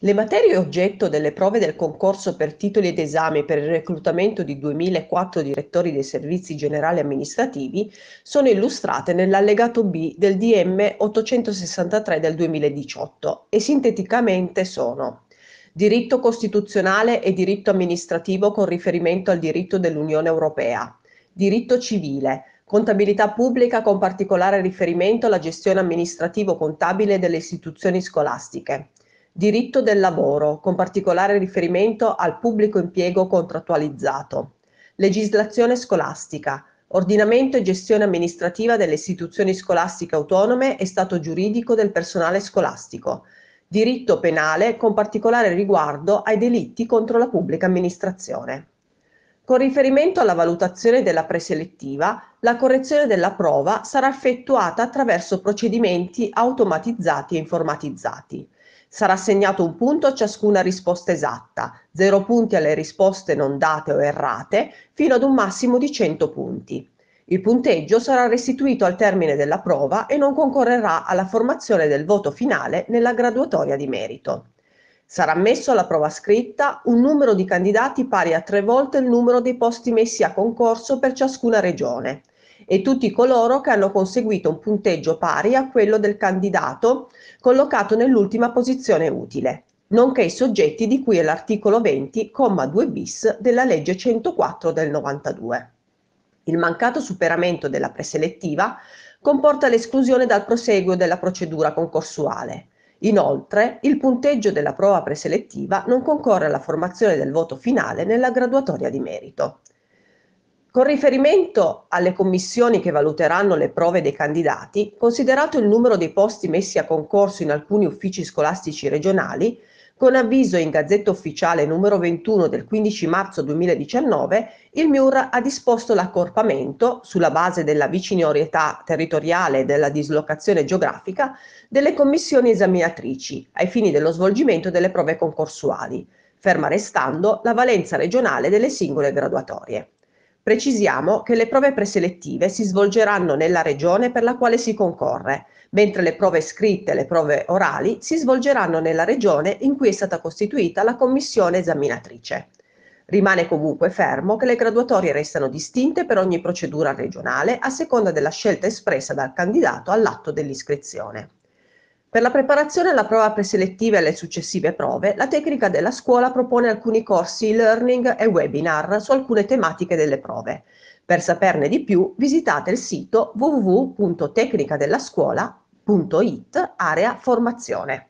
Le materie oggetto delle prove del concorso per titoli ed esami per il reclutamento di 2004 direttori dei servizi generali amministrativi sono illustrate nell'allegato B del DM 863 del 2018 e sinteticamente sono diritto costituzionale e diritto amministrativo con riferimento al diritto dell'Unione Europea, diritto civile, contabilità pubblica con particolare riferimento alla gestione amministrativo-contabile delle istituzioni scolastiche Diritto del lavoro, con particolare riferimento al pubblico impiego contrattualizzato. Legislazione scolastica. Ordinamento e gestione amministrativa delle istituzioni scolastiche autonome e stato giuridico del personale scolastico. Diritto penale con particolare riguardo ai delitti contro la pubblica amministrazione. Con riferimento alla valutazione della preselettiva, la correzione della prova sarà effettuata attraverso procedimenti automatizzati e informatizzati. Sarà assegnato un punto a ciascuna risposta esatta, 0 punti alle risposte non date o errate, fino ad un massimo di 100 punti. Il punteggio sarà restituito al termine della prova e non concorrerà alla formazione del voto finale nella graduatoria di merito. Sarà messo alla prova scritta un numero di candidati pari a tre volte il numero dei posti messi a concorso per ciascuna regione e tutti coloro che hanno conseguito un punteggio pari a quello del candidato collocato nell'ultima posizione utile, nonché i soggetti di cui è l'articolo 20,2 bis della legge 104 del 92. Il mancato superamento della preselettiva comporta l'esclusione dal proseguo della procedura concorsuale. Inoltre, il punteggio della prova preselettiva non concorre alla formazione del voto finale nella graduatoria di merito. Con riferimento alle commissioni che valuteranno le prove dei candidati, considerato il numero dei posti messi a concorso in alcuni uffici scolastici regionali, con avviso in Gazzetta Ufficiale numero 21 del 15 marzo 2019, il MIUR ha disposto l'accorpamento, sulla base della vicinorietà territoriale e della dislocazione geografica, delle commissioni esaminatrici, ai fini dello svolgimento delle prove concorsuali, ferma restando la valenza regionale delle singole graduatorie. Precisiamo che le prove preselettive si svolgeranno nella regione per la quale si concorre, mentre le prove scritte e le prove orali si svolgeranno nella regione in cui è stata costituita la commissione esaminatrice. Rimane comunque fermo che le graduatorie restano distinte per ogni procedura regionale a seconda della scelta espressa dal candidato all'atto dell'iscrizione. Per la preparazione alla prova preselettiva e alle successive prove, la tecnica della scuola propone alcuni corsi e-learning e webinar su alcune tematiche delle prove. Per saperne di più, visitate il sito www.tecnicadellascuola.it area formazione.